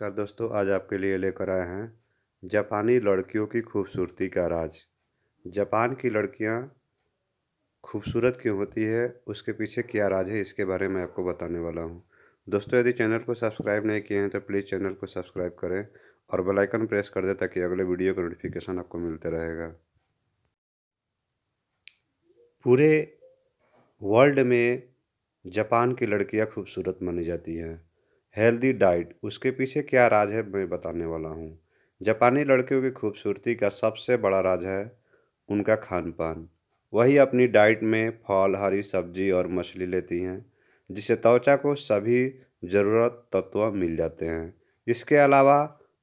नमस्कार दोस्तों आज आपके लिए लेकर आए हैं जापानी लड़कियों की खूबसूरती का राज जापान की लड़कियां खूबसूरत क्यों होती है उसके पीछे क्या राज है इसके बारे में आपको बताने वाला हूं दोस्तों यदि चैनल को सब्सक्राइब नहीं किए हैं तो प्लीज़ चैनल को सब्सक्राइब करें और बेलाइकन प्रेस कर दें ताकि अगले वीडियो का नोटिफिकेशन आपको मिलते रहेगा पूरे वर्ल्ड में जापान की लड़कियाँ खूबसूरत मानी जाती हैं हेल्दी डाइट उसके पीछे क्या राज है मैं बताने वाला हूँ जापानी लड़कियों की खूबसूरती का सबसे बड़ा राज है उनका खान पान वही अपनी डाइट में फल हरी सब्जी और मछली लेती हैं जिससे त्वचा को सभी ज़रूरत तत्व मिल जाते हैं इसके अलावा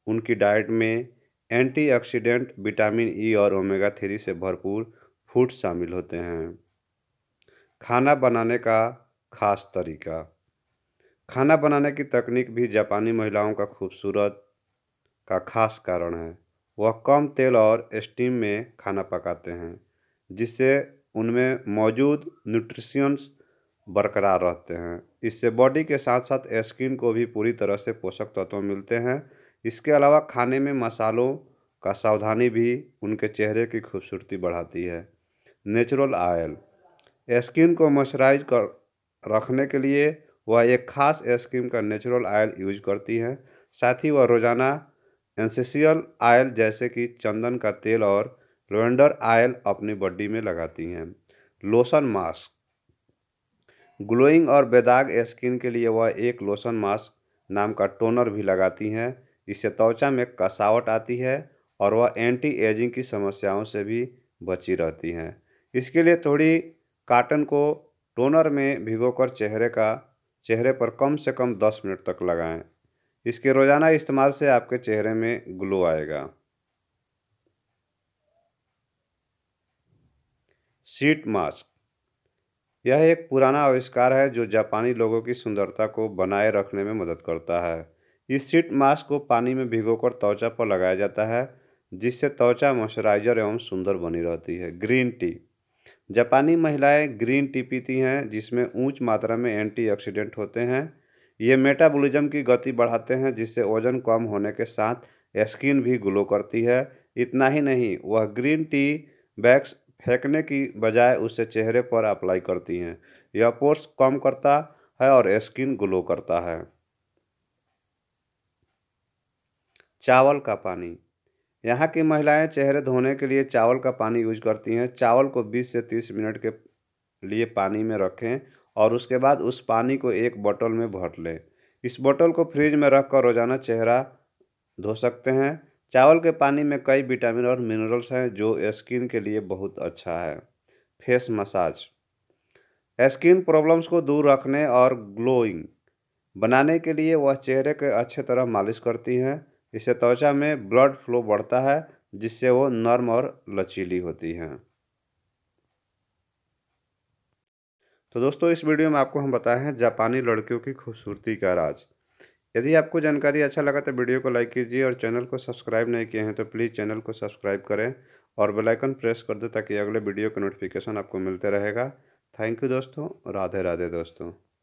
उनकी डाइट में एंटीऑक्सीडेंट विटामिन ई और ओमेगा थ्री से भरपूर फूड शामिल होते हैं खाना बनाने का खास तरीका खाना बनाने की तकनीक भी जापानी महिलाओं का खूबसूरत का खास कारण है वह कम तेल और स्टीम में खाना पकाते हैं जिससे उनमें मौजूद न्यूट्रिशंस बरकरार रहते हैं इससे बॉडी के साथ साथ स्किन को भी पूरी तरह से पोषक तत्व मिलते हैं इसके अलावा खाने में मसालों का सावधानी भी उनके चेहरे की खूबसूरती बढ़ाती है नेचुरल आयल स्किन को मॉइस्चराइज कर रखने के लिए वह एक खास स्कीम का नेचुरल ऑयल यूज करती हैं साथ ही वह रोज़ाना एसेंशियल ऑयल जैसे कि चंदन का तेल और लोवेंडर ऑयल अपनी बॉडी में लगाती हैं लोशन मास्क ग्लोइंग और बेदाग स्किन के लिए वह एक लोशन मास्क नाम का टोनर भी लगाती हैं इससे त्वचा में कसावट आती है और वह एंटी एजिंग की समस्याओं से भी बची रहती हैं इसके लिए थोड़ी काटन को टोनर में भिगोकर चेहरे का चेहरे पर कम से कम 10 मिनट तक लगाएं इसके रोज़ाना इस्तेमाल से आपके चेहरे में ग्लो आएगा सीट मास्क यह एक पुराना आविष्कार है जो जापानी लोगों की सुंदरता को बनाए रखने में मदद करता है इस सीट मास्क को पानी में भिगोकर त्वचा पर लगाया जाता है जिससे त्वचा मॉइस्चराइजर एवं सुंदर बनी रहती है ग्रीन टी जापानी महिलाएं ग्रीन टी पीती हैं जिसमें ऊंच मात्रा में एंटीऑक्सीडेंट होते हैं ये मेटाबॉलिज्म की गति बढ़ाते हैं जिससे वजन कम होने के साथ स्किन भी ग्लो करती है इतना ही नहीं वह ग्रीन टी बैग्स फेंकने की बजाय उसे चेहरे पर अप्लाई करती हैं यह पोर्स कम करता है और स्किन ग्लो करता है चावल का पानी यहाँ की महिलाएं चेहरे धोने के लिए चावल का पानी यूज करती हैं चावल को 20 से 30 मिनट के लिए पानी में रखें और उसके बाद उस पानी को एक बोतल में भर लें इस बोतल को फ्रिज में रख कर रोज़ाना चेहरा धो सकते हैं चावल के पानी में कई विटामिन और मिनरल्स हैं जो स्किन के लिए बहुत अच्छा है फेस मसाज स्किन प्रॉब्लम्स को दूर रखने और ग्लोइंग बनाने के लिए वह चेहरे के अच्छे तरह मालिश करती हैं इससे त्वचा में ब्लड फ्लो बढ़ता है जिससे वो नर्म और लचीली होती है तो दोस्तों इस वीडियो में आपको हम बताए हैं जापानी लड़कियों की खूबसूरती का राज यदि आपको जानकारी अच्छा लगा तो वीडियो को लाइक कीजिए और चैनल को सब्सक्राइब नहीं किए हैं तो प्लीज़ चैनल को सब्सक्राइब करें और बेल आइकन प्रेस कर दें ताकि अगले वीडियो का नोटिफिकेशन आपको मिलते रहेगा थैंक यू दोस्तों राधे राधे दोस्तों